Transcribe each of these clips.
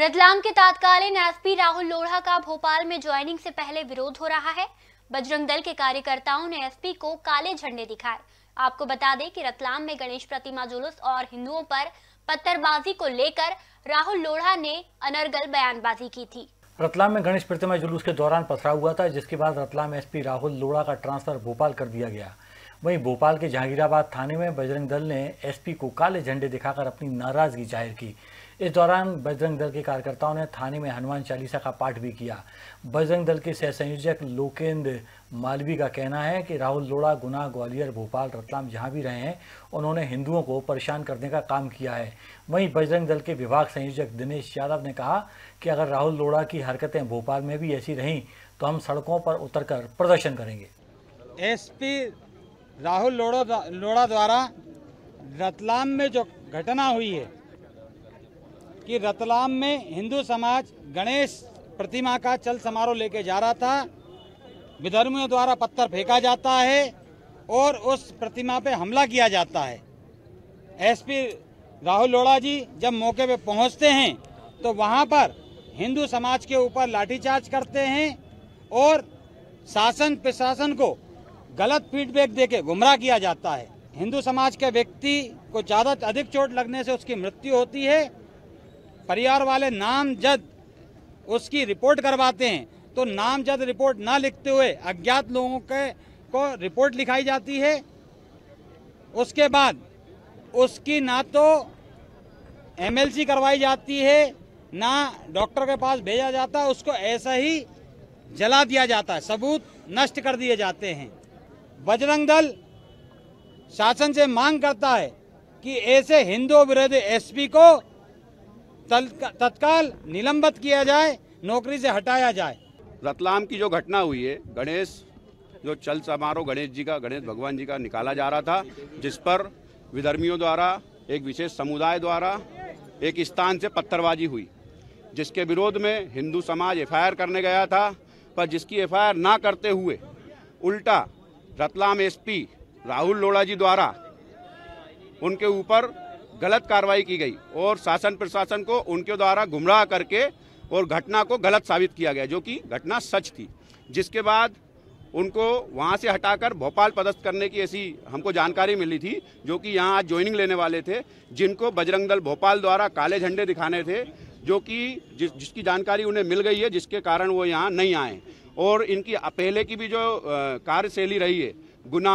रतलाम के तत्कालीन एसपी राहुल लोढ़ा का भोपाल में ज्वाइनिंग से पहले विरोध हो रहा है बजरंग दल के कार्यकर्ताओं ने एसपी को काले झंडे दिखाए आपको बता दें कि रतलाम में गणेश प्रतिमा जुलूस और हिंदुओं पर पत्थरबाजी को लेकर राहुल लोढ़ा ने अनर्गल बयानबाजी की थी रतलाम में गणेश प्रतिमा जुलूस के दौरान पथरा हुआ था जिसके बाद रतलाम एसपी राहुल लोढ़ा का ट्रांसफर भोपाल कर दिया गया वहीं भोपाल के जहांगीराबाद थाने में बजरंग दल ने एसपी को काले झंडे दिखाकर अपनी नाराजगी जाहिर की इस दौरान बजरंग दल के कार्यकर्ताओं ने थाने में हनुमान चालीसा का पाठ भी किया बजरंग दल के सह संयोजक लोकेंद्र मालवी का कहना है कि राहुल लोड़ा गुना ग्वालियर भोपाल रतलाम जहां भी रहे हैं उन्होंने हिंदुओं को परेशान करने का काम किया है वहीं बजरंग दल के विभाग संयोजक दिनेश यादव ने कहा कि अगर राहुल लोड़ा की हरकतें भोपाल में भी ऐसी रहीं तो हम सड़कों पर उतर प्रदर्शन करेंगे एस राहुल लोढ़ा लोड़ा द्वारा रतलाम में जो घटना हुई है कि रतलाम में हिंदू समाज गणेश प्रतिमा का चल समारोह लेके जा रहा था विधर्मियों द्वारा पत्थर फेंका जाता है और उस प्रतिमा पे हमला किया जाता है एसपी राहुल लोड़ा जी जब मौके पे पहुंचते हैं तो वहां पर हिंदू समाज के ऊपर लाठीचार्ज करते हैं और शासन प्रशासन को गलत फीडबैक देके गुमराह किया जाता है हिंदू समाज के व्यक्ति को ज़्यादा अधिक चोट लगने से उसकी मृत्यु होती है परिवार वाले नामजद उसकी रिपोर्ट करवाते हैं तो नामजद रिपोर्ट ना लिखते हुए अज्ञात लोगों के को रिपोर्ट लिखाई जाती है उसके बाद उसकी ना तो एमएलसी करवाई जाती है ना डॉक्टर के पास भेजा जाता उसको ऐसा ही जला दिया जाता है सबूत नष्ट कर दिए जाते हैं बजरंग दल शासन से मांग करता है कि ऐसे हिंदू विरोधी एसपी को तत्काल निलंबित किया जाए नौकरी से हटाया जाए रतलाम की जो घटना हुई है गणेश जो चल समारोह गणेश जी का गणेश भगवान जी का निकाला जा रहा था जिस पर विधर्मियों द्वारा एक विशेष समुदाय द्वारा एक स्थान से पत्थरबाजी हुई जिसके विरोध में हिंदू समाज एफआईआर करने गया था पर जिसकी एफआईआर ना करते हुए उल्टा रतलाम एसपी राहुल लोढ़ा जी द्वारा उनके ऊपर गलत कार्रवाई की गई और शासन प्रशासन को उनके द्वारा गुमराह करके और घटना को गलत साबित किया गया जो कि घटना सच थी जिसके बाद उनको वहाँ से हटाकर भोपाल पदस्थ करने की ऐसी हमको जानकारी मिली थी जो कि यहाँ आज ज्वाइनिंग लेने वाले थे जिनको बजरंग दल भोपाल द्वारा काले झंडे दिखाने थे जो कि जिस, जिसकी जानकारी उन्हें मिल गई है जिसके कारण वो यहाँ नहीं आए और इनकी पहले की भी जो कार्यशैली रही है गुना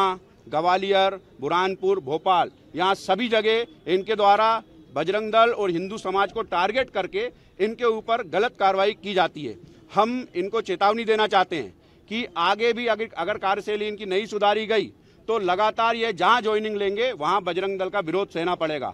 ग्वालियर बुरहानपुर भोपाल यहाँ सभी जगह इनके द्वारा बजरंग दल और हिंदू समाज को टारगेट करके इनके ऊपर गलत कार्रवाई की जाती है हम इनको चेतावनी देना चाहते हैं कि आगे भी अगर अगर कार्यशैली इनकी नहीं सुधारी गई तो लगातार ये जहाँ ज्वाइनिंग लेंगे वहाँ बजरंग दल का विरोध सहना पड़ेगा